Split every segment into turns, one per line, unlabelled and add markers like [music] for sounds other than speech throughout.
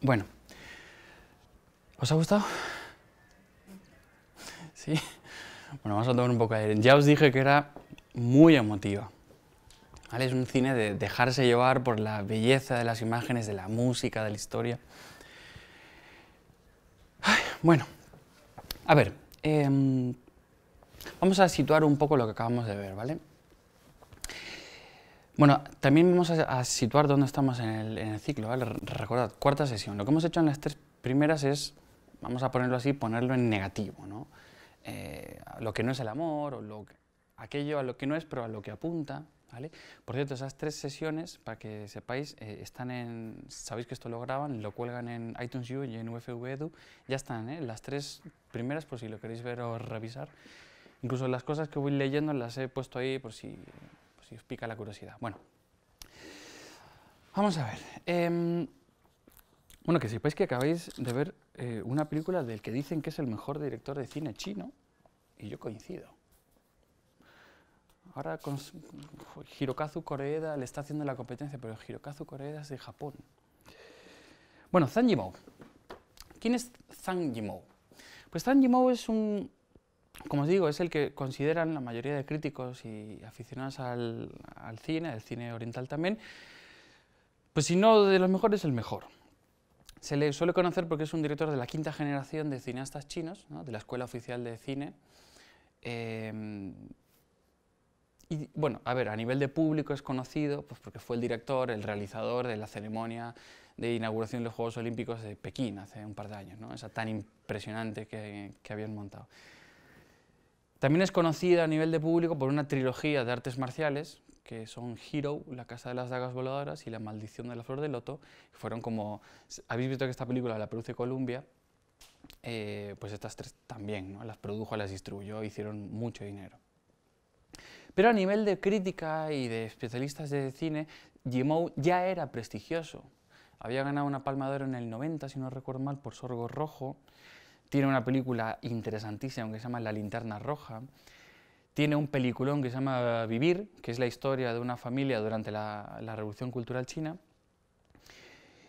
Bueno, ¿os ha gustado? Sí. Bueno, vamos a tomar un poco de aire. Ya os dije que era muy emotiva. Es un cine de dejarse llevar por la belleza de las imágenes, de la música, de la historia. bueno, a ver, em, vamos a situar un poco lo que acabamos de ver, ¿vale? Bueno, también vamos a, situar dónde estamos en el, ciclo, ¿vale? Recordad, cuarta sesión. Lo que hemos hecho en las tres primeras es, vamos a ponerlo así, ponerlo en negativo, ¿no? Eh, lo que no es el amor, o lo aquello a lo que no es, pero a lo que apunta, ¿vale? Por cierto, esas tres sesiones, para que sepáis, eh, están en, sabéis que esto lo graban, lo cuelgan en iTunes U y en UFV Edu, ya están, ¿eh? Las tres primeras, por si lo queréis ver o revisar. Incluso las cosas que voy leyendo las he puesto ahí por si si os pica la curiosidad. Bueno, vamos a ver. Em, bueno, que sepáis que acabáis de ver eh, una película del que dicen que es el mejor director de cine chino, y yo coincido. Ahora con Hirokazu Koreeda le está haciendo la competencia, pero Hirokazu Koreeda es de Japón. Bueno, Zhang Yimou. ¿Quién es Zhang Yimou? Pues Zhang Yimou es un como os digo, es el que consideran la mayoría de críticos y aficionados al, cine, al cine oriental también, pues si no de los mejores, el mejor. Se le suele conocer porque es un director de la quinta generación de cineastas chinos, de la Escuela Oficial de Cine. Eh, y bueno, a ver, a nivel de público es conocido pues porque fue el director, el realizador de la ceremonia de inauguración de los Juegos Olímpicos de Pekín hace un par de años, esa tan impresionante que habían montado. También es conocida a nivel de público por una trilogía de artes marciales, que son Hero, La Casa de las Dagas Voladoras y La Maldición de la Flor de Loto. Que fueron como, habéis visto que esta película la produce Columbia, eh, pues estas tres también, las produjo, las distribuyó, hicieron mucho dinero. Pero a nivel de crítica y de especialistas de cine, Jimou ya era prestigioso. Había ganado una palma de en el 90, si no recuerdo mal, por Sorgo Rojo. Tiene una película interesantísima que se llama La Linterna Roja. Tiene un peliculón que se llama Vivir, que es la historia de una familia durante la, Revolución Cultural China.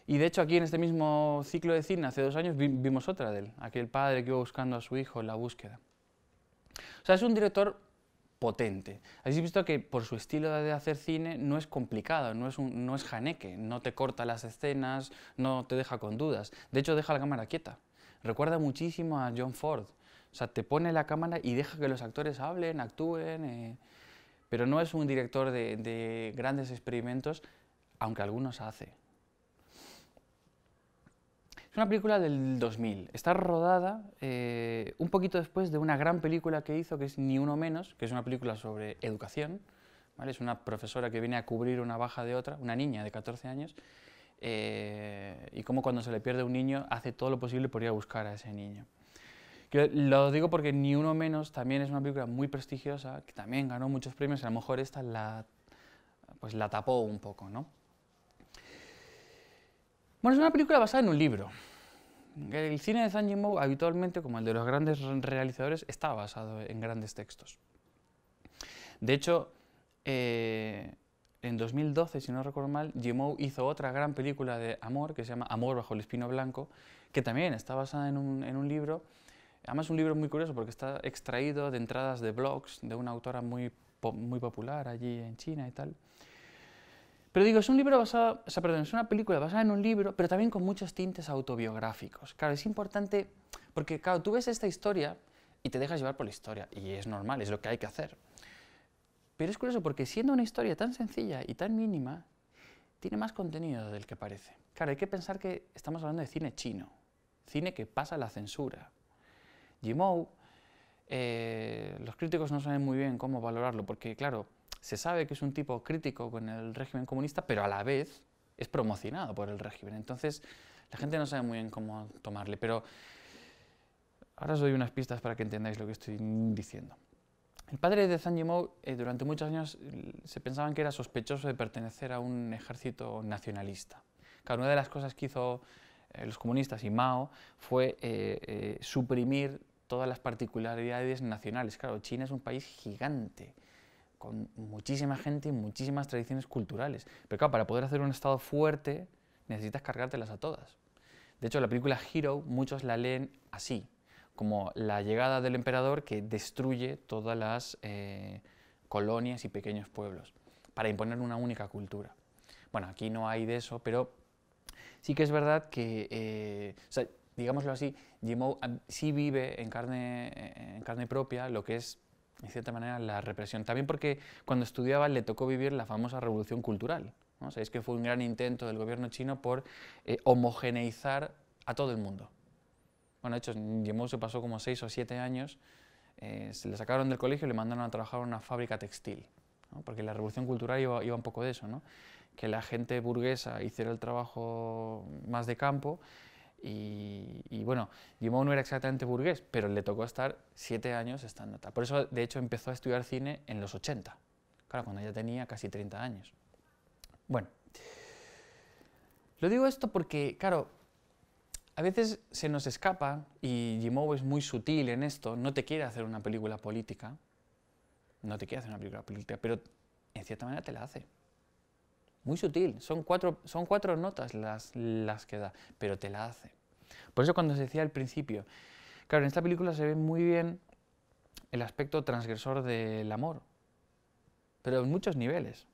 Y de hecho aquí en este mismo ciclo de cine, hace dos años, vimos otra de él, aquel padre que iba buscando a su hijo en la búsqueda. O sea, es un director potente. Habéis visto que por su estilo de hacer cine no es complicado, no es, un, no es janeque, no te corta las escenas, no te deja con dudas. De hecho, deja la cámara quieta. Recuerda muchísimo a John Ford. O sea, te pone la cámara y deja que los actores hablen, actúen, eh, pero no es un director de, grandes experimentos, aunque algunos hace. Es una película del 2000. Está rodada eh, un poquito después de una gran película que hizo, que es Ni Uno Menos, que es una película sobre educación. Es una profesora que viene a cubrir una baja de otra, una niña de 14 años, eh, y cómo cuando se le pierde un niño hace todo lo posible por ir a buscar a ese niño. lo digo porque Ni Uno Menos también es una película muy prestigiosa, que también ganó muchos premios, y a lo mejor esta la, pues la tapó un poco, ¿no? Bueno, es una película basada en un libro. El cine de Zhang Yimou, habitualmente, como el de los grandes realizadores, está basado en grandes textos. De hecho, eh, en 2012, si no recuerdo mal, Jimou hizo otra gran película de amor que se llama Amor bajo el espino blanco, que también está basada en un, en un libro. Además, un libro muy curioso porque está extraído de entradas de blogs de una autora muy, muy popular allí en China y tal. Pero digo, es un libro basado, o es una película basada en un libro, pero también con muchos tintes autobiográficos. Claro, es importante porque, claro, tú ves esta historia y te dejas llevar por la historia, y es normal, es lo que hay que hacer. Pero es curioso porque siendo una historia tan sencilla y tan mínima, tiene más contenido del que parece. Claro, hay que pensar que estamos hablando de cine chino, cine que pasa la censura. Jimou, eh, los críticos no saben muy bien cómo valorarlo, porque claro, se sabe que es un tipo crítico con el régimen comunista, pero a la vez es promocionado por el régimen. Entonces, la gente no sabe muy bien cómo tomarle, pero ahora os doy unas pistas para que entendáis lo que estoy diciendo. El padre de Zhang Yimou eh, durante muchos años se pensaban que era sospechoso de pertenecer a un ejército nacionalista. Claro, una de las cosas que hizo eh, los comunistas y Mao fue eh, suprimir todas las particularidades nacionales. Claro, China es un país gigante, con muchísima gente y muchísimas tradiciones culturales. Pero para poder hacer un Estado fuerte necesitas cargártelas a todas. De hecho, la película Hero muchos la leen así, como la llegada del emperador que destruye todas las eh, colonias y pequeños pueblos para imponer una única cultura. Bueno, aquí no hay de eso, pero sí que es verdad que, eh, digámoslo así, Jimou ah, sí vive en carne, eh, en carne propia lo que es, en cierta manera, la represión. También porque cuando estudiaba le tocó vivir la famosa revolución cultural. ¿no? que fue un gran intento del gobierno chino por homogeneizar a todo el mundo. Bueno, de hecho, se pasó como seis o siete años, eh, se le sacaron del colegio y le mandaron a trabajar en una fábrica textil, porque la revolución cultural iba, un poco de eso, ¿no? que la gente burguesa hiciera el trabajo más de campo y, bueno, Guimau no era exactamente burgués, pero le tocó estar siete años estando Por eso, de hecho, empezó a estudiar cine en los 80, claro, cuando ya tenía casi 30 años. Bueno, lo digo esto porque, claro, a veces se nos escapa, y Jimou es muy sutil en esto, no te quiere hacer una película política, no te quiere hacer una película política, pero en cierta manera te la hace. Muy sutil, son cuatro, son cuatro notas las, las que da, pero te la hace. Por eso cuando se decía al principio, claro, en esta película se ve muy bien el aspecto transgresor del amor, pero en muchos niveles,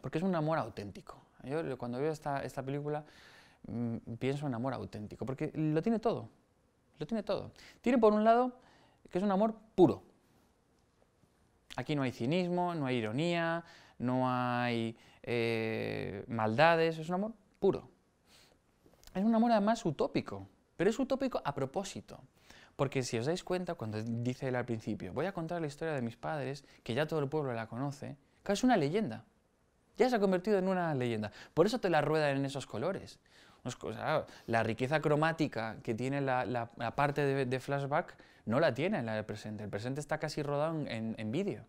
porque es un amor auténtico. Yo cuando veo esta, esta película Mm, pienso en amor auténtico, porque lo tiene todo, lo tiene todo. Tiene por un lado que es un amor puro. Aquí no hay cinismo, no hay ironía, no hay eh, maldades, es un amor puro. Es un amor además utópico, pero es utópico a propósito. Porque si os dais cuenta, cuando dice él al principio, voy a contar la historia de mis padres, que ya todo el pueblo la conoce, que es una leyenda. Ya se ha convertido en una leyenda. Por eso te la ruedan en esos colores la riqueza cromática que tiene la, la, parte de, flashback no la tiene en la del presente. El presente está casi rodado en, en, vídeo.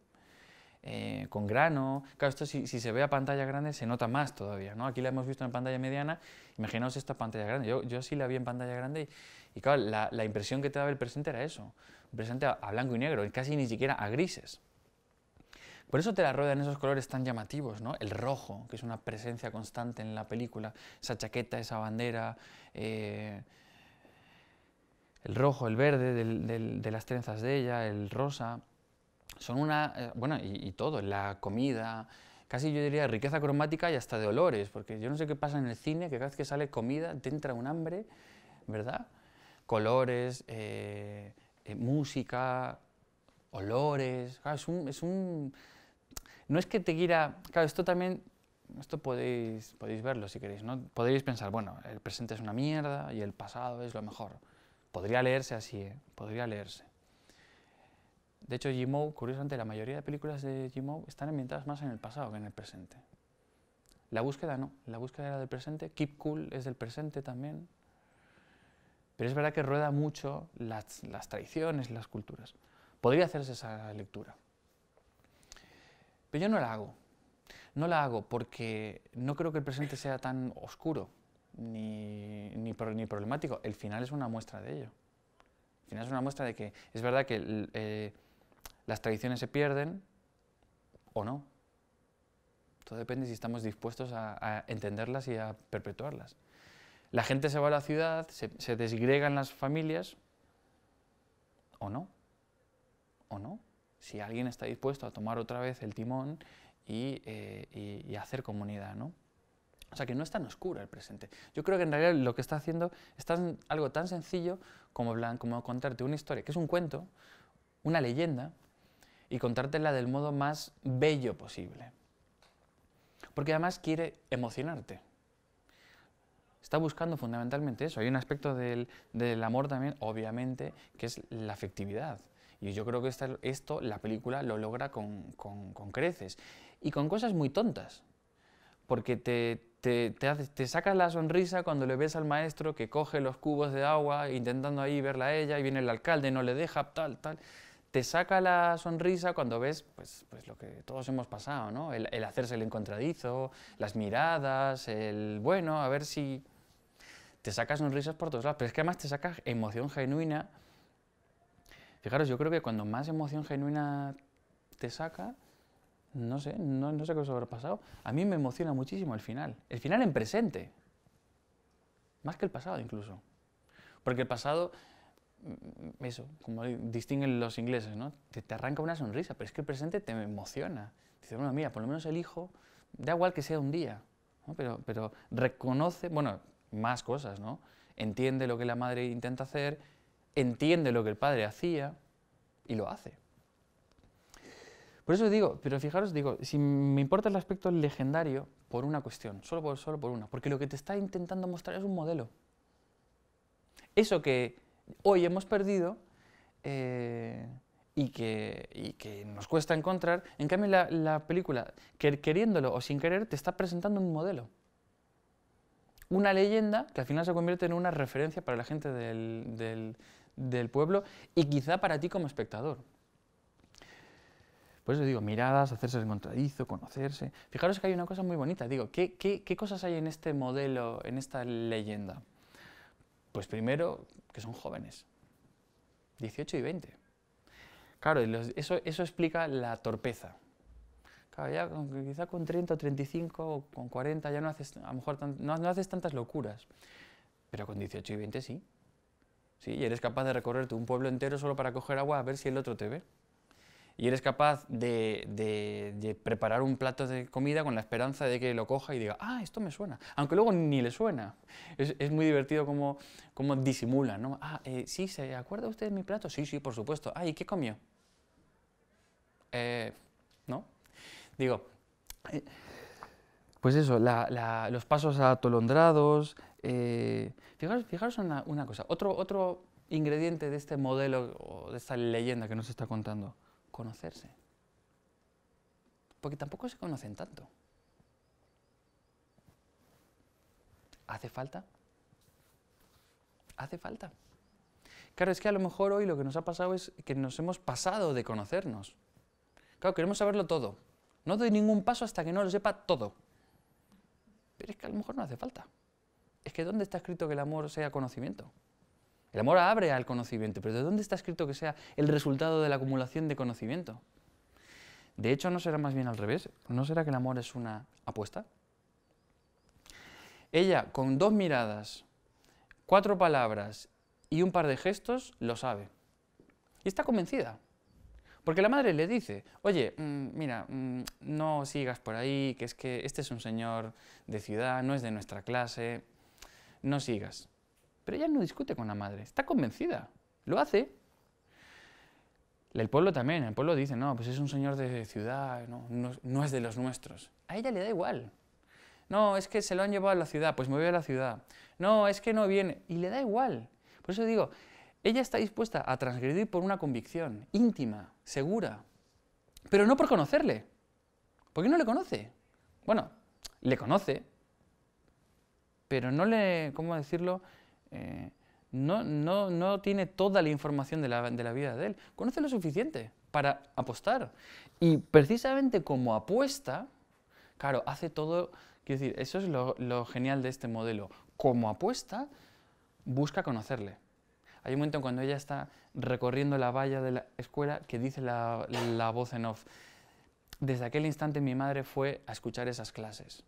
Eh, con grano. Claro, esto si, si, se ve a pantalla grande se nota más todavía, ¿no? Aquí la hemos visto en pantalla mediana, imaginaos esta pantalla grande. Yo, yo sí la vi en pantalla grande y, y claro, la, la, impresión que te daba el presente era eso, presente a blanco y negro, casi ni siquiera a grises. Por eso te la rodean esos colores tan llamativos, ¿no? El rojo, que es una presencia constante en la película, esa chaqueta, esa bandera, eh, el rojo, el verde de las trenzas de ella, el rosa, son una, eh, bueno, y, todo, la comida, casi yo diría riqueza cromática y hasta de olores, porque yo no sé qué pasa en el cine, que cada vez que sale comida te entra un hambre, ¿verdad? Colores, eh, música, olores, es un no es que te quiera... Claro, esto también... Esto podéis, podéis verlo si queréis, ¿no? Podríais pensar, bueno, el presente es una mierda y el pasado es lo mejor. Podría leerse así, ¿eh? Podría leerse. De hecho, Jimou, curiosamente, la mayoría de películas de Jimou están ambientadas más en el pasado que en el presente. La búsqueda no, la búsqueda era del presente, Keep Cool es del presente también. Pero es verdad que rueda mucho las, las tradiciones, las culturas. Podría hacerse esa lectura. Pero yo no la hago. No la hago porque no creo que el presente sea tan oscuro ni, ni, ni problemático. El final es una muestra de ello. El final es una muestra de que es verdad que eh, las tradiciones se pierden o no. Todo depende si estamos dispuestos a, entenderlas y a perpetuarlas. La gente se va a la ciudad, se, se desgregan las familias o no. ¿O no? si alguien está dispuesto a tomar otra vez el timón eh, y, hacer comunidad, ¿no? O sea, que no es tan oscuro el presente. Yo creo que en realidad lo que está haciendo es algo tan sencillo como, como contarte una historia, que es un cuento, una leyenda, y contártela del modo más bello posible. Porque además quiere emocionarte. Está buscando fundamentalmente eso. Hay un aspecto del, del amor también, obviamente, que es la afectividad. Y yo creo que esto la película lo logra con, creces y con cosas muy tontas, porque te, te, sacas la sonrisa cuando le ves al maestro que coge los cubos de agua intentando ahí verla a ella y viene el alcalde, no le deja, tal, tal te saca la sonrisa cuando ves pues, pues lo que todos hemos pasado, ¿no? El, el, hacerse el encontradizo, las miradas, el bueno, a ver si... Te sacas sonrisas por todos lados, pero es que además te sacas emoción genuina Fijaros, yo creo que cuando más emoción genuina te saca, no sé, no, sé qué os habrá pasado. A mí me emociona muchísimo el final. El final en presente. Más que el pasado incluso. Porque el pasado, mm, eso, como distinguen los ingleses, ¿no? Te, arranca una sonrisa, pero es que el presente te emociona. Dices, bueno, mira, por lo menos el hijo, da igual que sea un día, ¿no? pero, pero reconoce, bueno, más cosas, ¿no? Entiende lo que la madre intenta hacer, entiende lo que el padre hacía y lo hace. Por eso digo, pero fijaros, digo, si me importa el aspecto legendario por una cuestión, solo por, solo por una, porque lo que te está intentando mostrar es un modelo. Eso que hoy hemos perdido eh, y, que, que, nos cuesta encontrar, en cambio la, película, queriéndolo o sin querer, te está presentando un modelo. Una leyenda que al final se convierte en una referencia para la gente del del pueblo y quizá para ti como espectador. Por eso digo, miradas, hacerse el contradizo, conocerse. Fijaros que hay una cosa muy bonita. Digo, ¿qué, cosas hay en este modelo, en esta leyenda? Pues primero, que son jóvenes, 18 y 20. Claro, eso, explica la torpeza. quizá con 30 o 35 o con 40 ya no haces, a mejor, no haces tantas locuras, pero con 18 y 20 sí. ¿sí? y eres capaz de recorrerte un pueblo entero solo para coger agua a ver si el otro te ve. Y eres capaz de, preparar un plato de comida con la esperanza de que lo coja y diga, ah, esto me suena. Aunque luego ni le suena. Es, muy divertido cómo, como disimula, ¿no? Ah, eh, sí, ¿se acuerda usted de mi plato? Sí, sí, por supuesto. Ah, ¿y qué comió? Eh, ¿No? Digo, eh, pues eso, los pasos atolondrados. Eh, fijaros, una, cosa, otro, otro ingrediente de este modelo o de esta leyenda que nos está contando, conocerse. Porque tampoco se conocen tanto. ¿Hace falta? Hace falta. Claro, es que a lo mejor hoy lo que nos ha pasado es que nos hemos pasado de conocernos. Claro, queremos saberlo todo. No doy ningún paso hasta que no lo sepa todo. Pero es que a lo mejor no hace falta. Es que ¿dónde está escrito que el amor sea conocimiento? El amor abre al conocimiento, pero ¿de dónde está escrito que sea el resultado de la acumulación de conocimiento? De hecho, ¿no será más bien al revés? ¿No será que el amor es una apuesta? Ella, con dos miradas, cuatro palabras y un par de gestos, lo sabe. Y está convencida. Porque la madre le dice, oye, mm, mira, mm, no sigas por ahí, que es que este es un señor de ciudad, no es de nuestra clase, no sigas. Pero ella no discute con la madre, está convencida, lo hace. El pueblo también, el pueblo dice, no, pues es un señor de ciudad, no, es de los nuestros. A ella le da igual. No, es que se lo han llevado a la ciudad, pues me voy a la ciudad. No, es que no viene. Y le da igual. Por eso digo, ella está dispuesta a transgredir por una convicción íntima, segura, pero no por conocerle. ¿Por qué no le conoce? Bueno, le conoce, pero no le, ¿cómo decirlo? Eh, no, no, tiene toda la información de la, vida de él. Conoce lo suficiente para apostar. Y precisamente como apuesta, claro, hace todo, quiero decir, eso es lo genial de este modelo. Como apuesta, busca conocerle. Hay un momento cuando ella está recorriendo la valla de la escuela que dice la, voz en off. Desde aquel instante mi madre fue a escuchar esas clases.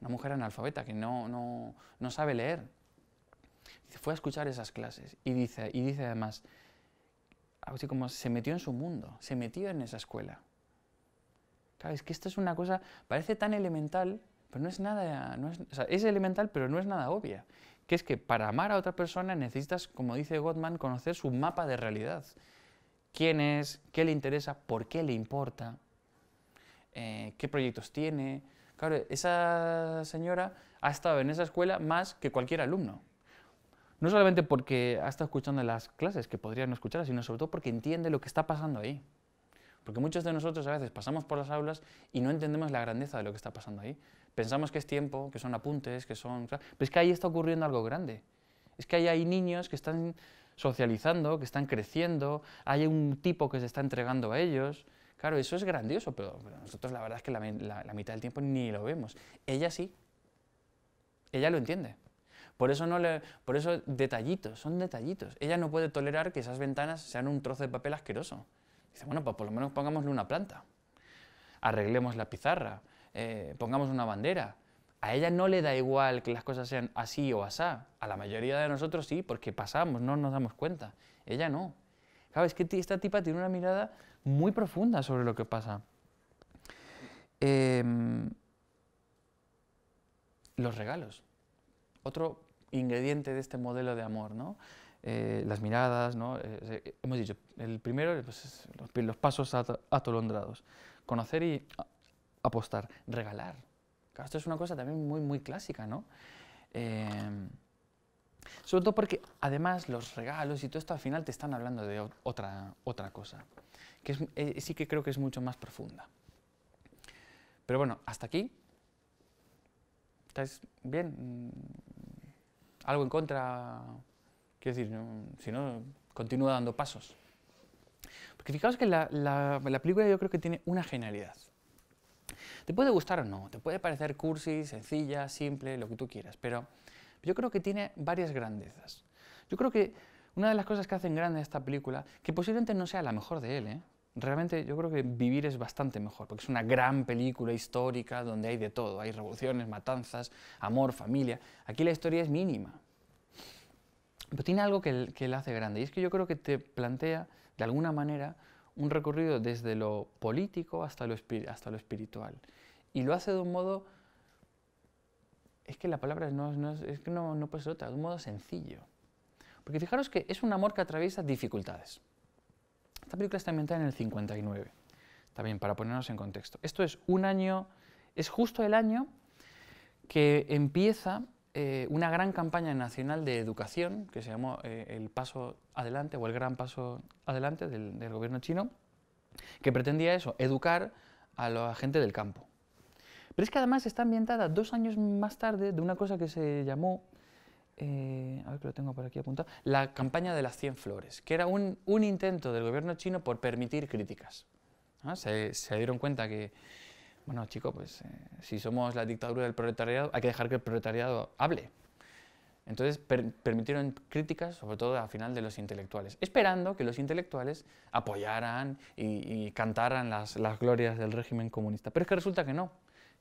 Una mujer analfabeta que no, sabe leer. Fue a escuchar esas clases y dice, y dice además, así como se metió en su mundo, se metió en esa escuela. es que esto es una cosa, parece tan elemental, pero no es nada, no es, es elemental, pero no es nada obvia que es que para amar a otra persona necesitas, como dice Gottman, conocer su mapa de realidad. ¿Quién es? ¿Qué le interesa? ¿Por qué le importa? Eh, ¿Qué proyectos tiene? Claro, esa señora ha estado en esa escuela más que cualquier alumno. No solamente porque ha estado escuchando las clases, que podría no escuchar, sino sobre todo porque entiende lo que está pasando ahí. Porque muchos de nosotros a veces pasamos por las aulas y no entendemos la grandeza de lo que está pasando ahí. Pensamos que es tiempo, que son apuntes, que son... Pero es que ahí está ocurriendo algo grande. Es que ahí hay niños que están socializando, que están creciendo, hay un tipo que se está entregando a ellos. Claro, eso es grandioso, pero nosotros la verdad es que la, mitad del tiempo ni lo vemos. Ella sí. Ella lo entiende. Por eso, no le, por eso detallitos, son detallitos. Ella no puede tolerar que esas ventanas sean un trozo de papel asqueroso. Dice, bueno, pues por lo menos pongámosle una planta. Arreglemos la pizarra. Eh, pongamos una bandera. A ella no le da igual que las cosas sean así o asá. A la mayoría de nosotros sí, porque pasamos, no nos damos cuenta. Ella no. sabes que esta tipa tiene una mirada muy profunda sobre lo que pasa. Em, los regalos. Otro ingrediente de este modelo de amor, ¿no? Eh, las miradas, ¿no? Eh, hemos dicho, el primero, pues, los, los, pasos atolondrados. Conocer y apostar, regalar. esto es una cosa también muy, muy clásica, ¿no? Eh, sobre todo porque además los regalos y todo esto al final te están hablando de otra, otra cosa, que eh, sí que creo que es mucho más profunda. Pero bueno, hasta aquí. ¿Estáis bien? Mm, ¿Algo en contra? Quiero decir, mm, si no, continúa dando pasos. Porque fijaos que la película yo creo que tiene una genialidad. Te puede gustar o no, te puede parecer cursi, sencilla, simple, lo que tú quieras, pero yo creo que tiene varias grandezas. Yo creo que una de las cosas que hacen grande esta película, que posiblemente no sea la mejor de él, ¿eh? realmente yo creo que Vivir es bastante mejor, porque es una gran película histórica donde hay de todo, hay revoluciones, matanzas, amor, familia. Aquí la historia es mínima. Pero tiene algo que, que la hace grande, y es que yo creo que te plantea, de alguna manera, un recorrido desde lo político hasta lo, hasta lo espiritual. Y lo hace de un modo, es que la palabra no, es que no, no puede ser otra, de un modo sencillo. Porque fijaros que es un amor que atraviesa dificultades. Esta película está ambientada en el 59, también para ponernos en contexto. Esto es un año, es justo el año que empieza eh, una gran campaña nacional de educación que se llamó eh, el paso adelante o el gran paso adelante del, gobierno chino, que pretendía eso, educar a la gente del campo. Pero es que además está ambientada dos años más tarde de una cosa que se llamó, eh, a ver que lo tengo por aquí apuntado, la campaña de las 100 flores, que era un, un intento del gobierno chino por permitir críticas. Se, se dieron cuenta que bueno, chico, pues eh, si somos la dictadura del proletariado, hay que dejar que el proletariado hable. Entonces permitieron críticas, sobre todo al final de los intelectuales, esperando que los intelectuales apoyaran y, cantaran las, glorias del régimen comunista. Pero es que resulta que no.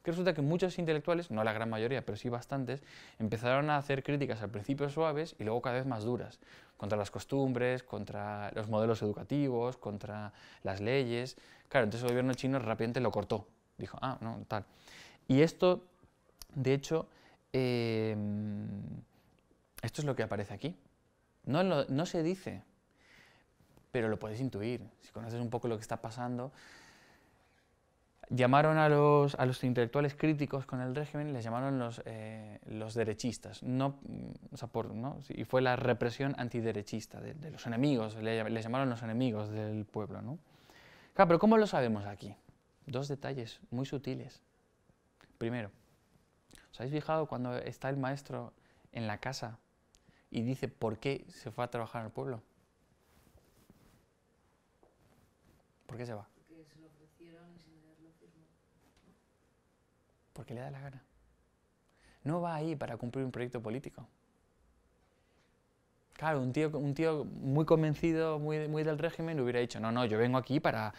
Que resulta que muchos intelectuales, no la gran mayoría, pero sí bastantes, empezaron a hacer críticas al principio suaves y luego cada vez más duras, contra las costumbres, contra los modelos educativos, contra las leyes. Claro, entonces el gobierno chino rápidamente lo cortó dijo, ah, no, tal. Y esto, de hecho, em, esto es lo que aparece aquí. No, no se dice, pero lo puedes intuir. Si conoces un poco lo que está pasando, llamaron a los, a los, intelectuales críticos con el régimen, les llamaron los, eh, los derechistas, no, o sea, y fue la represión antiderechista de, los enemigos, les llamaron los enemigos del pueblo. ¿no? Claro, pero ¿cómo lo sabemos aquí? dos detalles muy sutiles. Primero, ¿os habéis fijado cuando está el maestro en la casa y dice por qué se fue a trabajar al pueblo? ¿Por qué se va? Porque se lo ofrecieron Porque le da la gana. No va ahí para cumplir un proyecto político. Claro, un tío, un tío muy convencido, muy, muy del régimen, hubiera dicho, no, no, yo vengo aquí para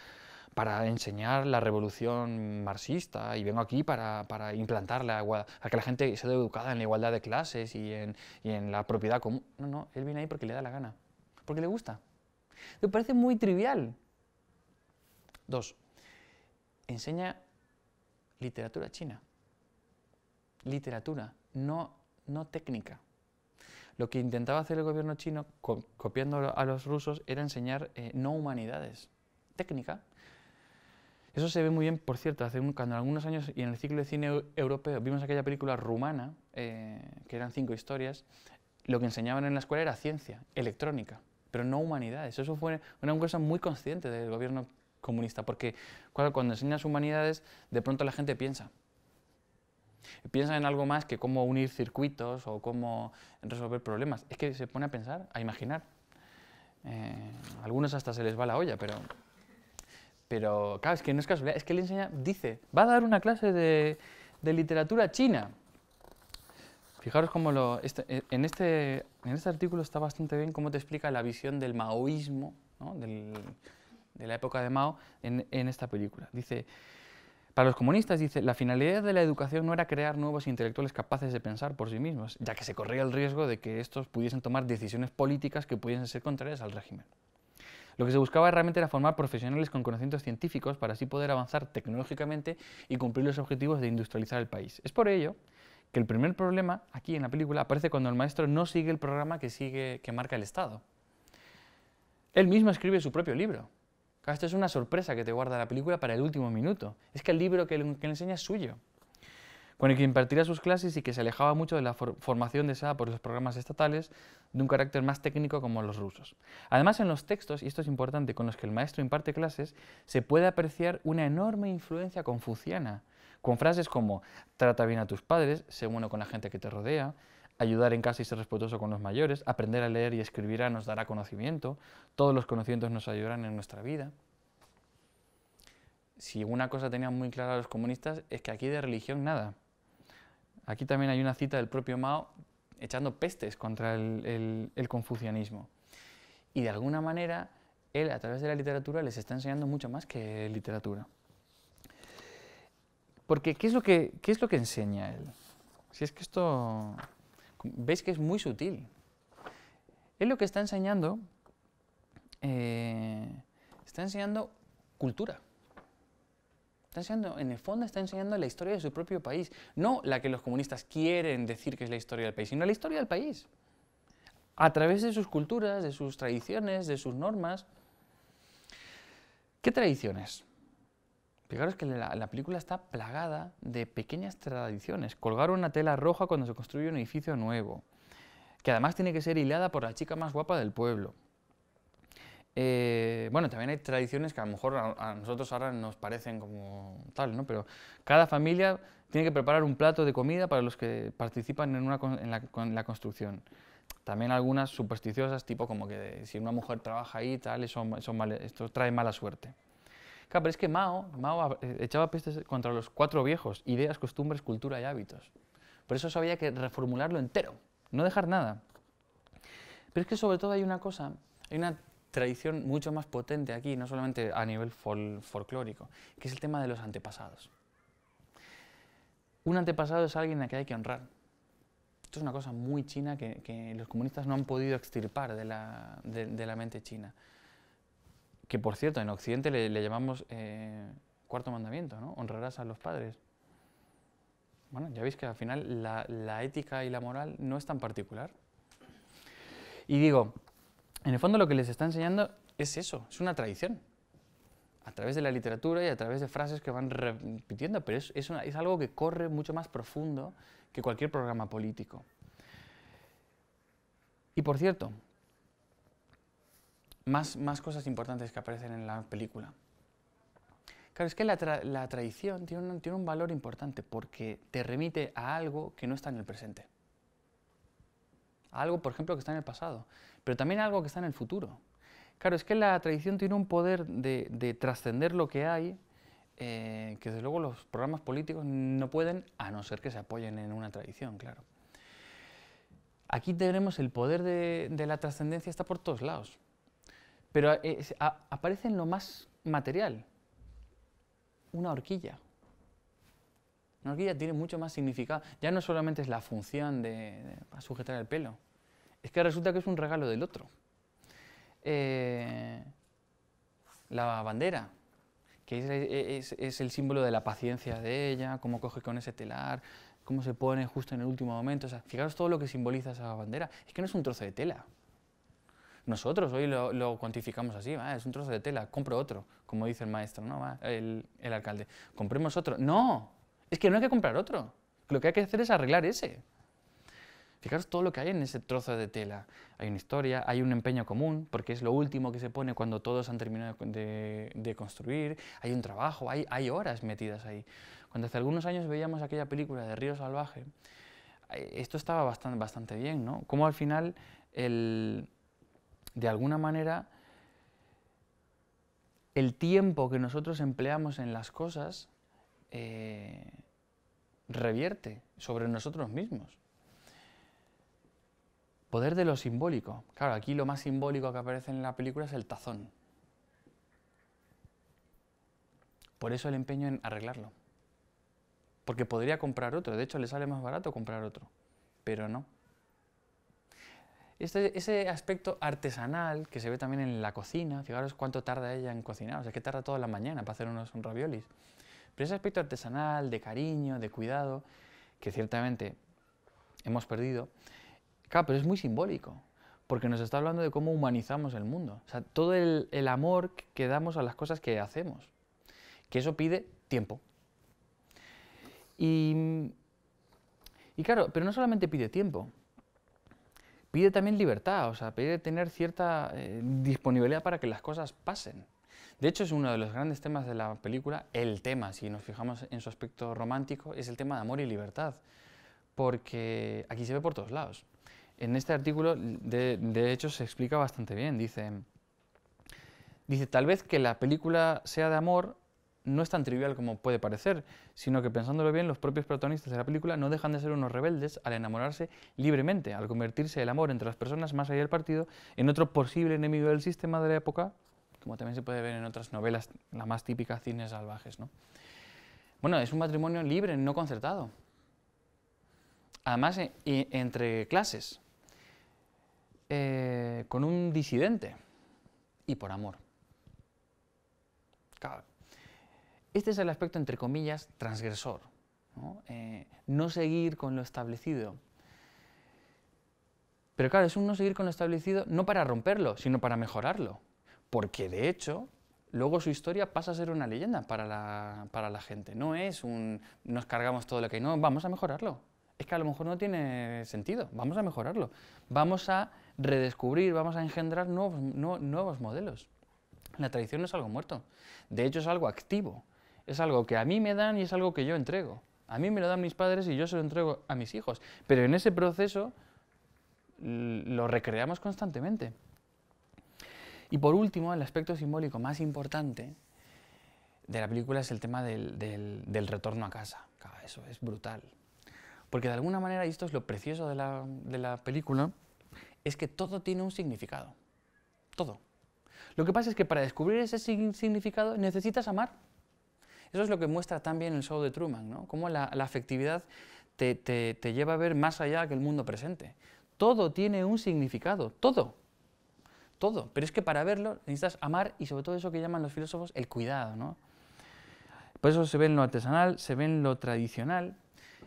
para enseñar la revolución marxista y vengo aquí para, para implantar a que la gente se educada en la igualdad de clases y en, la propiedad común. No, no, él viene ahí porque le da la gana, porque le gusta. Me parece muy trivial. Dos, enseña literatura china. Literatura, no, no técnica lo que intentaba hacer el gobierno chino, copiando a los rusos, era enseñar eh, no humanidades, técnica, eso se ve muy bien, por cierto, hace en algunos años y en el ciclo de cine europeo vimos aquella película rumana, eh, que eran cinco historias, lo que enseñaban en la escuela era ciencia, electrónica, pero no humanidades. Eso fue una cosa muy consciente del gobierno comunista, porque cuando enseñas humanidades, de pronto la gente piensa. Piensa en algo más que cómo unir circuitos o cómo resolver problemas. Es que se pone a pensar, a imaginar. Eh, algunos hasta se les va la olla, pero pero claro, es que no es casualidad, es que él enseña, dice, va a dar una clase de, literatura china. Fijaros cómo lo, este, eh, este, en, este, artículo está bastante bien cómo te explica la visión del maoísmo, de la época de Mao, en, en esta película. Dice, para los comunistas, dice, la finalidad de la educación no era crear nuevos intelectuales capaces de pensar por sí mismos, ya que se corría el riesgo de que estos pudiesen tomar decisiones políticas que pudiesen ser contrarias al régimen. Lo que se buscaba realmente era formar profesionales con conocimientos científicos para así poder avanzar tecnológicamente y cumplir los objetivos de industrializar el país. Es por ello que el primer problema aquí en la película aparece cuando el maestro no sigue el programa que, sigue, que marca el Estado. Él mismo escribe su propio libro. Esto es una sorpresa que te guarda la película para el último minuto. Es que el libro que que le enseña es suyo con el que impartía sus clases y que se alejaba mucho de la formación deseada por los programas estatales de un carácter más técnico como los rusos. Además, en los textos, y esto es importante, con los que el maestro imparte clases, se puede apreciar una enorme influencia confuciana, con frases como trata bien a tus padres, sé bueno con la gente que te rodea, ayudar en casa y ser respetuoso con los mayores, aprender a leer y escribir nos dará conocimiento, todos los conocimientos nos ayudarán en nuestra vida si una cosa tenían muy clara los comunistas es que aquí de religión nada. Aquí también hay una cita del propio Mao echando pestes contra el, confucianismo. Y de alguna manera, él a través de la literatura les está enseñando mucho más que literatura. Porque, ¿qué es lo que, es lo que enseña él? Si es que esto, veis que es muy sutil. Él lo que está enseñando, eh, está enseñando cultura en el fondo está enseñando la historia de su propio país, no la que los comunistas quieren decir que es la historia del país, sino la historia del país. A través de sus culturas, de sus tradiciones, de sus normas. ¿Qué tradiciones? Fijaros que la, película está plagada de pequeñas tradiciones. Colgar una tela roja cuando se construye un edificio nuevo, que además tiene que ser hilada por la chica más guapa del pueblo. Eh, bueno, también hay tradiciones que a lo mejor a, nosotros ahora nos parecen como tal, ¿no? Pero cada familia tiene que preparar un plato de comida para los que participan en, la, construcción. También algunas supersticiosas, tipo como que si una mujer trabaja ahí, tal, eso, esto trae mala suerte. Claro, pero es que Mao, Mao eh, echaba pistas contra los cuatro viejos, ideas, costumbres, cultura y hábitos. Por eso, sabía había que reformularlo entero, no dejar nada. Pero es que sobre todo hay una cosa, hay una tradición mucho más potente aquí, no solamente a nivel folclórico, que es el tema de los antepasados. Un antepasado es alguien a quien hay que honrar. Esto es una cosa muy china que, los comunistas no han podido extirpar de la, mente china. Que por cierto, en Occidente le, llamamos eh, cuarto mandamiento, ¿no? Honrarás a los padres. Bueno, ya veis que al final la, la ética y la moral no es tan particular. Y digo, en el fondo lo que les está enseñando es eso, es una tradición. A través de la literatura y a través de frases que van repitiendo, pero es, algo que corre mucho más profundo que cualquier programa político. Y por cierto, más, cosas importantes que aparecen en la película. Claro, es que la, tradición tiene un valor importante porque te remite a algo que no está en el presente algo, por ejemplo, que está en el pasado, pero también algo que está en el futuro. Claro, es que la tradición tiene un poder de, trascender lo que hay, eh, que desde luego los programas políticos no pueden, a no ser que se apoyen en una tradición, claro. Aquí tenemos el poder de, la trascendencia, está por todos lados, pero aparece en lo más material, una horquilla, la horquilla tiene mucho más significado. Ya no solamente es la función de, sujetar el pelo, es que resulta que es un regalo del otro. Eh, la bandera, que es, el símbolo de la paciencia de ella, cómo coge con ese telar, cómo se pone justo en el último momento. fijaros todo lo que simboliza esa bandera. Es que no es un trozo de tela. Nosotros hoy lo, cuantificamos así, es un trozo de tela, compro otro, como dice el maestro, el, el alcalde. Compremos otro. No, es que no hay que comprar otro. Lo que hay que hacer es arreglar ese. Fijaros todo lo que hay en ese trozo de tela. Hay una historia, hay un empeño común, porque es lo último que se pone cuando todos han terminado de, construir, hay un trabajo, hay, horas metidas ahí. Cuando hace algunos años veíamos aquella película de Río Salvaje, eh, esto estaba bastante, bastante bien, ¿no? Como al final, de alguna manera, el tiempo que nosotros empleamos en las cosas eh, revierte sobre nosotros mismos. Poder de lo simbólico. Claro, aquí lo más simbólico que aparece en la película es el tazón. Por eso el empeño en arreglarlo. Porque podría comprar otro, de hecho le sale más barato comprar otro, pero no. Este, ese aspecto artesanal que se ve también en la cocina, fijaros cuánto tarda ella en cocinar, o sea, que tarda toda la mañana para hacer unos raviolis. Pero ese aspecto artesanal, de cariño, de cuidado, que ciertamente hemos perdido, claro, pero es muy simbólico, porque nos está hablando de cómo humanizamos el mundo. O sea, todo el, amor que damos a las cosas que hacemos, que eso pide tiempo. Y, claro, pero no solamente pide tiempo, pide también libertad, o sea, pide tener cierta eh, disponibilidad para que las cosas pasen. De hecho, es uno de los grandes temas de la película, el tema, si nos fijamos en su aspecto romántico, es el tema de amor y libertad, porque aquí se ve por todos lados. En este artículo, de, hecho, se explica bastante bien, dice, dice, tal vez que la película sea de amor, no es tan trivial como puede parecer, sino que pensándolo bien, los propios protagonistas de la película no dejan de ser unos rebeldes al enamorarse libremente, al convertirse el amor entre las personas más allá del partido en otro posible enemigo del sistema de la época como también se puede ver en otras novelas, la más típica, cines Salvajes. Bueno, es un matrimonio libre, no concertado. Además, e, entre clases, eh, con un disidente y por amor. Este es el aspecto, entre comillas, transgresor. Eh, no seguir con lo establecido. Pero claro, es un no seguir con lo establecido no para romperlo, sino para mejorarlo porque de hecho luego su historia pasa a ser una leyenda para la, gente. No es un nos cargamos todo lo que hay, no, vamos a mejorarlo. Es que a lo mejor no tiene sentido, vamos a mejorarlo. Vamos a redescubrir, vamos a engendrar nuevos, nuevos modelos. La tradición no es algo muerto, de hecho es algo activo, es algo que a mí me dan y es algo que yo entrego. A mí me lo dan mis padres y yo se lo entrego a mis hijos, pero en ese proceso lo recreamos constantemente. Y por último, el aspecto simbólico más importante de la película es el tema del, retorno a casa. Eso es brutal. Porque de alguna manera, y esto es lo precioso de la, película, es que todo tiene un significado. Todo. Lo que pasa es que para descubrir ese significado necesitas amar. Eso es lo que muestra también el show de Truman, ¿no? Cómo la, afectividad te lleva a ver más allá que el mundo presente. Todo tiene un significado, todo todo. Pero es que para verlo necesitas amar y sobre todo eso que llaman los filósofos el cuidado. ¿no? Por eso se ve en lo artesanal, se ve en lo tradicional.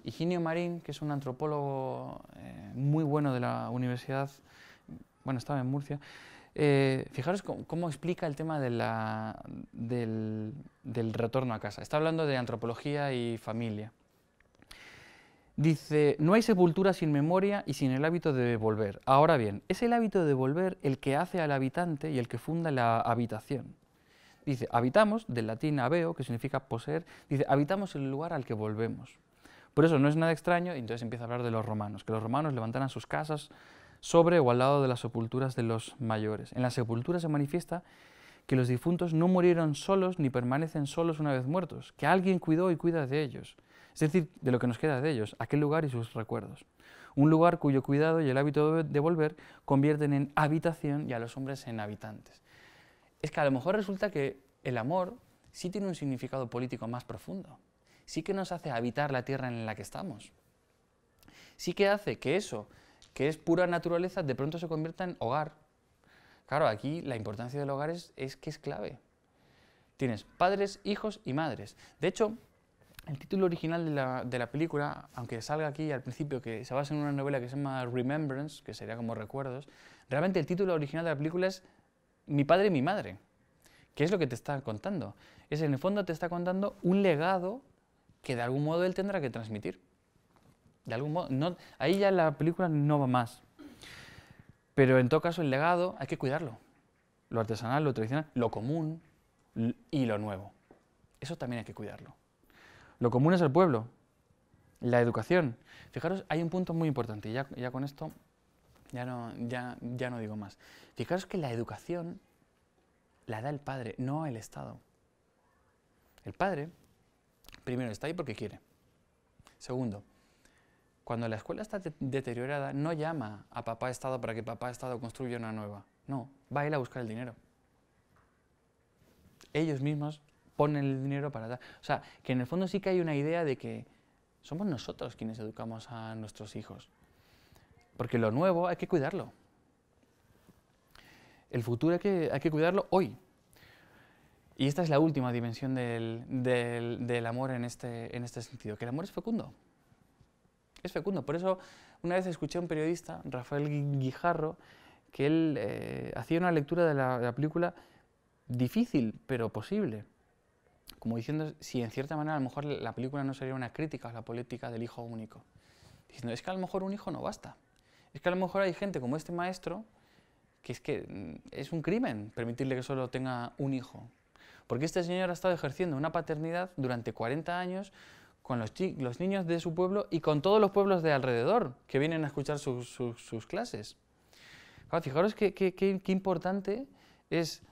Higinio Marín, que es un antropólogo eh, muy bueno de la universidad, bueno, estaba en Murcia, eh, fijaros cómo, explica el tema del retorno a casa. Está hablando de antropología y familia. Dice, no hay sepultura sin memoria y sin el hábito de volver. Ahora bien, es el hábito de volver el que hace al habitante y el que funda la habitación. Dice, habitamos, del latín habeo, que significa poseer, dice, habitamos el lugar al que volvemos. Por eso no es nada extraño, y entonces empieza a hablar de los romanos, que los romanos levantaran sus casas sobre o al lado de las sepulturas de los mayores. En la sepultura se manifiesta que los difuntos no murieron solos ni permanecen solos una vez muertos, que alguien cuidó y cuida de ellos es decir, de lo que nos queda de ellos, aquel lugar y sus recuerdos. Un lugar cuyo cuidado y el hábito de volver convierten en habitación y a los hombres en habitantes. Es que a lo mejor resulta que el amor sí tiene un significado político más profundo, sí que nos hace habitar la tierra en la que estamos, sí que hace que eso, que es pura naturaleza, de pronto se convierta en hogar. Claro, aquí la importancia del hogar es, que es clave. Tienes padres, hijos y madres. De hecho, el título original de la, película, aunque salga aquí al principio que se basa en una novela que se llama Remembrance, que sería como recuerdos, realmente el título original de la película es Mi padre y mi madre, que es lo que te está contando. Es en el fondo te está contando un legado que de algún modo él tendrá que transmitir. De algún modo, ahí ya la película no va más. Pero en todo caso el legado hay que cuidarlo. Lo artesanal, lo tradicional, lo común y lo nuevo. Eso también hay que cuidarlo. Lo común es el pueblo, la educación. Fijaros, hay un punto muy importante, y ya, con esto ya no, ya, no digo más. Fijaros que la educación la da el padre, no el Estado. El padre, primero, está ahí porque quiere. Segundo, cuando la escuela está deteriorada, no llama a papá Estado para que papá Estado construya una nueva. No, va a ir a buscar el dinero. Ellos mismos ponen el dinero para dar. O sea, que en el fondo sí que hay una idea de que somos nosotros quienes educamos a nuestros hijos. Porque lo nuevo hay que cuidarlo. El futuro hay que, hay que cuidarlo hoy. Y esta es la última dimensión del, del, amor en este, en este sentido, que el amor es fecundo. Es fecundo. Por eso una vez escuché a un periodista, Rafael Guijarro, que él eh, hacía una lectura de la película difícil, pero posible como diciendo si en cierta manera a lo mejor la película no sería una crítica a la política del hijo único. Diciendo, es que a lo mejor un hijo no basta. Es que a lo mejor hay gente como este maestro que es que mm, es un crimen permitirle que solo tenga un hijo. Porque este señor ha estado ejerciendo una paternidad durante 40 años con los, niños de su pueblo y con todos los pueblos de alrededor que vienen a escuchar sus, clases. fijaros que qué importante es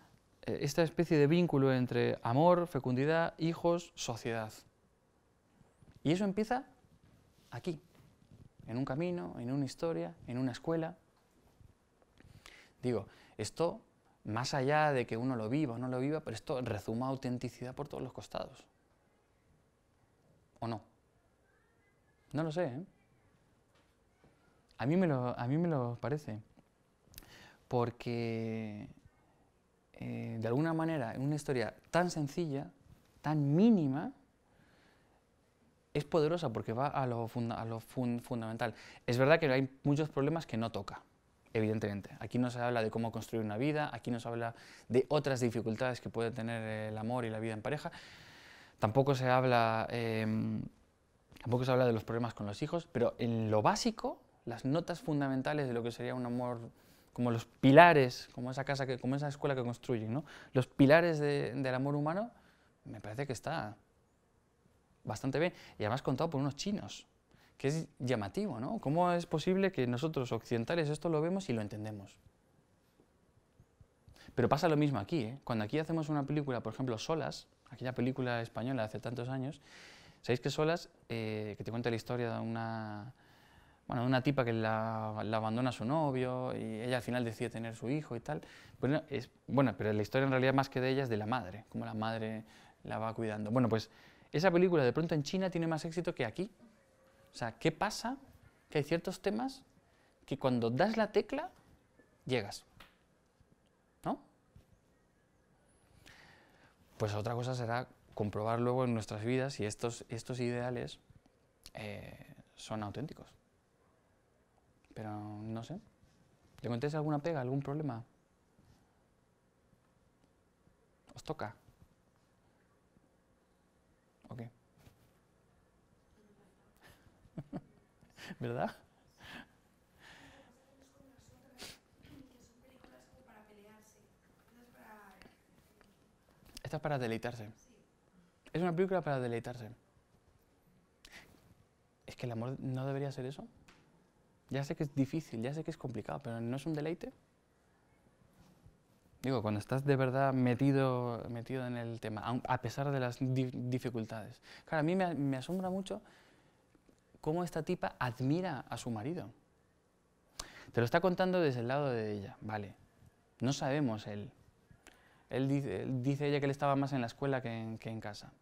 esta especie de vínculo entre amor, fecundidad, hijos, sociedad. Y eso empieza aquí, en un camino, en una historia, en una escuela. Digo, esto, más allá de que uno lo viva o no lo viva, pero esto rezuma autenticidad por todos los costados. ¿O no? No lo sé, ¿eh? A mí me lo, a mí me lo parece. Porque eh, de alguna manera, en una historia tan sencilla, tan mínima, es poderosa porque va a lo, fundamental. Es verdad que hay muchos problemas que no toca, evidentemente. Aquí no se habla de cómo construir una vida, aquí no se habla de otras dificultades que puede tener eh, el amor y la vida en pareja. Tampoco se habla, em, tampoco se habla de los problemas con los hijos, pero en lo básico, las notas fundamentales de lo que sería un amor como los pilares, como esa casa, que, como esa escuela que construyen, ¿no? los pilares del amor humano, me parece que está bastante bien. Y además contado por unos chinos, que es llamativo, ¿no? ¿Cómo es posible que nosotros occidentales esto lo vemos y lo entendemos? Pero pasa lo mismo aquí, ¿eh? Cuando aquí hacemos una película, por ejemplo, Solas, aquella película española de hace tantos años, ¿sabéis que Solas, eh, que te cuenta la historia de una bueno, una tipa que la, abandona a su novio y ella al final decide tener su hijo y tal. Bueno, pues es, bueno, pero la historia en realidad más que de ella es de la madre, como la madre la va cuidando. Bueno, pues esa película de pronto en China tiene más éxito que aquí. O sea, ¿qué pasa? Que hay ciertos temas que cuando das la tecla, llegas. ¿No? Pues otra cosa será comprobar luego en nuestras vidas si estos, estos ideales eh, son auténticos. Pero no sé. ¿Te contéis alguna pega, algún problema? ¿Os toca? ¿O qué? [laughs] ¿Verdad? Esta es para deleitarse. Es una película para deleitarse. Es que el amor no debería ser eso. Ya sé que es difícil, ya sé que es complicado, pero ¿no es un deleite? Digo, cuando estás de verdad metido, metido en el tema, a pesar de las dificultades. Claro, a mí me, asombra mucho cómo esta tipa admira a su marido. Te lo está contando desde el lado de ella, vale. No sabemos él. Él dice, ella que él estaba más en la escuela que en, casa.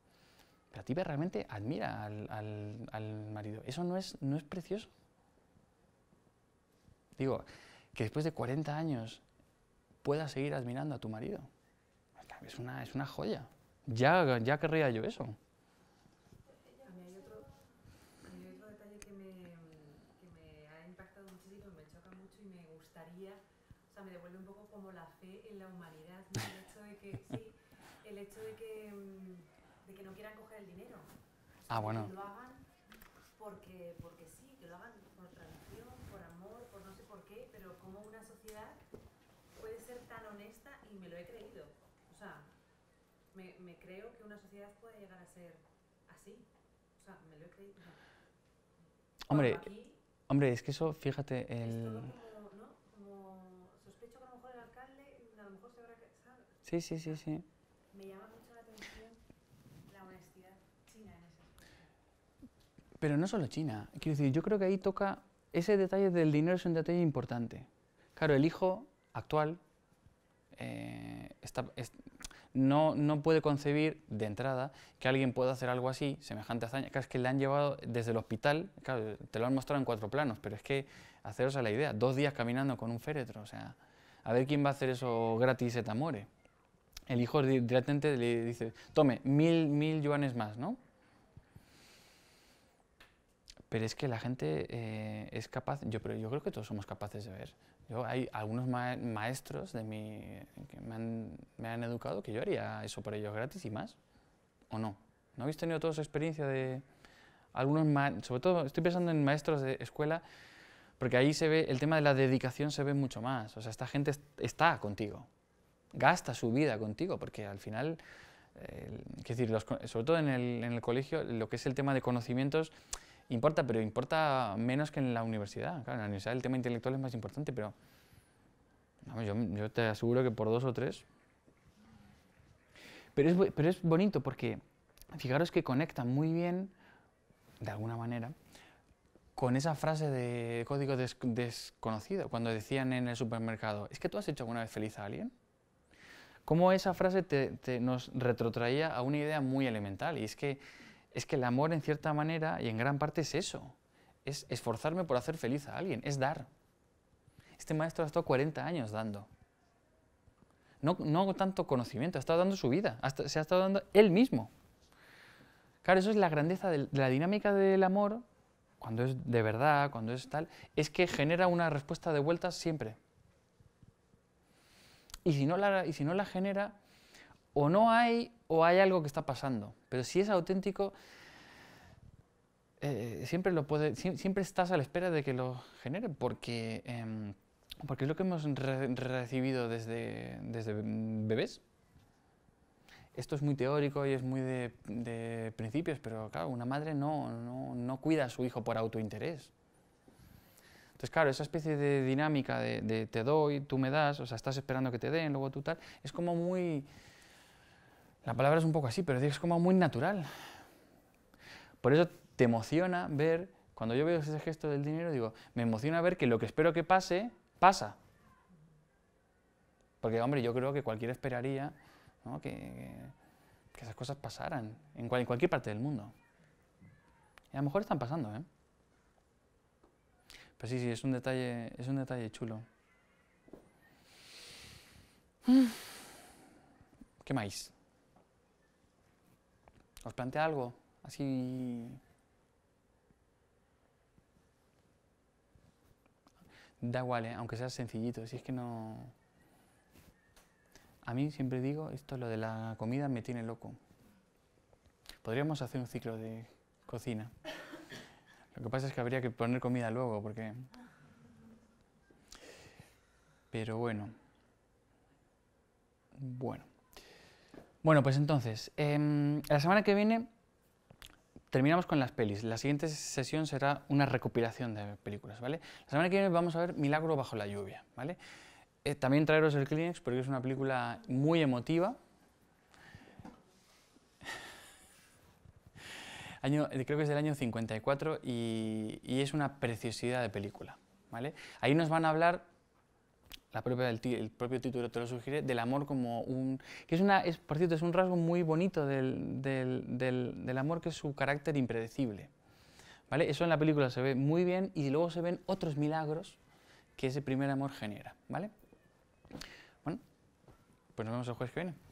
la tipa realmente admira al, al marido. ¿Eso no es, no es precioso? Digo, que después de 40 años puedas seguir admirando a tu marido. Es una joya. Ya querría yo eso. A mí hay otro detalle que me ha impactado muchísimo, me choca mucho y me gustaría. O sea, me devuelve un poco como la fe en la humanidad. El hecho de que no quieran coger el dinero. Ah, bueno. Que lo hagan porque sí, que lo hagan por tal por qué, pero cómo una sociedad puede ser tan honesta y me lo he creído. O sea, me, me creo que una sociedad puede llegar a ser así. O sea, me lo he creído. Hombre, hombre es que eso, fíjate, el... sospecho que a lo mejor el alcalde, a lo mejor se habrá que... Sí, sí, sí, sí. Me llama mucho la atención la honestidad china en ese Pero no solo China. Quiero decir, yo creo que ahí toca ese detalle del dinero es un detalle importante. Claro, el hijo actual eh, no, no, puede concebir de entrada que alguien pueda hacer algo así, semejante hazaña. es que le han llevado desde el hospital, claro, te lo han mostrado en cuatro planos, pero es que haceros a la idea, dos días caminando con un féretro, o sea, a ver quién va a hacer eso gratis et amore. El hijo directamente le dice, tome, mil, mil yuanes más, ¿no? pero es que la gente eh, es capaz, yo, pero yo creo que todos somos capaces de ver. Yo, hay algunos maestros de mi, que me han, me han, educado que yo haría eso por ellos gratis y más, ¿o no? ¿No habéis tenido todos experiencia de algunos, sobre todo estoy pensando en maestros de escuela, porque ahí se ve, el tema de la dedicación se ve mucho más, o sea, esta gente está contigo, gasta su vida contigo, porque al final, eh, decir, sobre todo en el, en el colegio, lo que es el tema de conocimientos, Importa, pero importa menos que en la universidad. Claro, en la universidad el tema intelectual es más importante, pero yo, te aseguro que por dos o tres. Pero es, pero es bonito porque fijaros que conecta muy bien, de alguna manera, con esa frase de código desconocido, cuando decían en el supermercado, ¿es que tú has hecho alguna vez feliz a alguien? Cómo esa frase te nos retrotraía a una idea muy elemental, y es que es que el amor en cierta manera y en gran parte es eso, es esforzarme por hacer feliz a alguien, es dar. Este maestro ha estado 40 años dando. No, no tanto conocimiento, ha estado dando su vida, se ha estado dando él mismo. Claro, eso es la grandeza de la dinámica del amor, cuando es de verdad, cuando es tal, es que genera una respuesta de vuelta siempre. Y si no la, y si no la genera, o no hay o hay algo que está pasando. Pero si es auténtico, eh, siempre, lo puede, siempre estás a la espera de que lo genere, porque, em, porque es lo que hemos recibido desde, desde bebés. Esto es muy teórico y es muy de, principios, pero claro, una madre no, cuida a su hijo por autointerés. Entonces, claro, esa especie de dinámica de, de te doy, tú me das, o sea, estás esperando que te den, luego tú tal, es como muy, la palabra es un poco así, pero es como muy natural. Por eso te emociona ver, cuando yo veo ese gesto del dinero, digo, me emociona ver que lo que espero que pase, pasa. Porque, hombre, yo creo que cualquiera esperaría que, esas cosas pasaran en, cualquier parte del mundo. Y a lo mejor están pasando, ¿eh? Pues sí, sí, es un detalle, es un detalle chulo. [sighs] ¿Qué más? Os plantea algo así da igual, ¿eh? aunque sea sencillito, si es que no... A mí siempre digo, esto lo de la comida me tiene loco. Podríamos hacer un ciclo de cocina. Lo que pasa es que habría que poner comida luego, porque... Pero bueno. Bueno. Bueno, pues entonces, em, la semana que viene terminamos con las pelis. La siguiente sesión será una recopilación de películas, ¿vale? La semana que viene vamos a ver Milagro bajo la lluvia, ¿vale? Eh, también traeros el Kleenex porque es una película muy emotiva. [laughs] Año, eh, creo que es del año 54 y, y es una preciosidad de película, ¿vale? Ahí nos van a hablar la propia, el, propio título te lo sugiere, del amor como un... que es una, es, por cierto, es un rasgo muy bonito del, del, del, amor, que es su carácter impredecible. ¿Vale? Eso en la película se ve muy bien y luego se ven otros milagros que ese primer amor genera. ¿Vale? Bueno, pues nos vemos el jueves que viene.